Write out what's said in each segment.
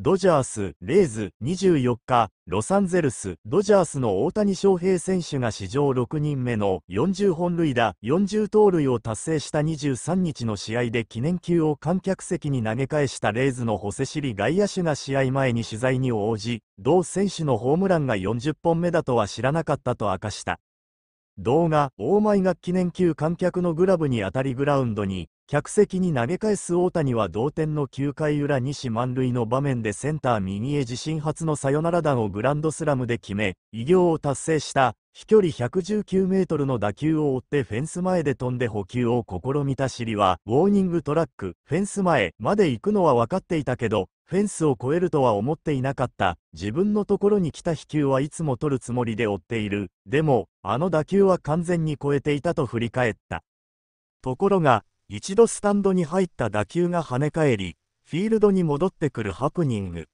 ドジャース、レイズ、24日、ロサンゼルス、ドジャースの大谷翔平選手が史上6人目の40本塁打、40盗塁を達成した23日の試合で記念球を観客席に投げ返したレイズのホセシリ外野手が試合前に取材に応じ、同選手のホームランが40本目だとは知らなかったと明かした。動画、オーマイが記念球観客のグラブに当たりグラウンドに、客席に投げ返す大谷は同点の9回裏西満塁の場面でセンター右へ自身初のサヨナラ弾をグランドスラムで決め、偉業を達成した、飛距離119メートルの打球を追ってフェンス前で飛んで補給を試みた尻は、ウォーニングトラック、フェンス前まで行くのは分かっていたけど、フェンスを越えるとは思っていなかった。自分のところに来た飛球はいつも取るつもりで追っている。でも、あの打球は完全に超えていたと振り返った。ところが、一度スタンドに入った打球が跳ね返り、フィールドに戻ってくるハプニング。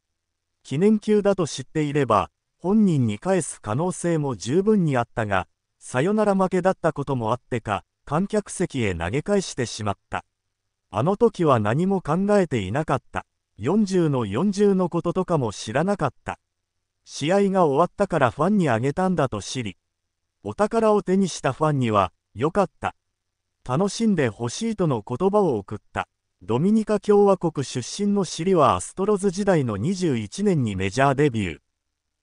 記念球だと知っていれば、本人に返す可能性も十分にあったが、サヨナラ負けだったこともあってか、観客席へ投げ返してしまった。あの時は何も考えていなかった。40の40のこととかも知らなかった。試合が終わったからファンにあげたんだと知り、お宝を手にしたファンには、良かった。楽しんでほしいとの言葉を送った。ドミニカ共和国出身のシリはアストロズ時代の21年にメジャーデビュー。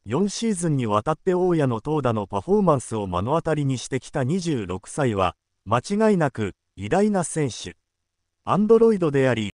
4シーズンにわたって大家の投打のパフォーマンスを目の当たりにしてきた26歳は、間違いなく偉大な選手。アンドロイドであり、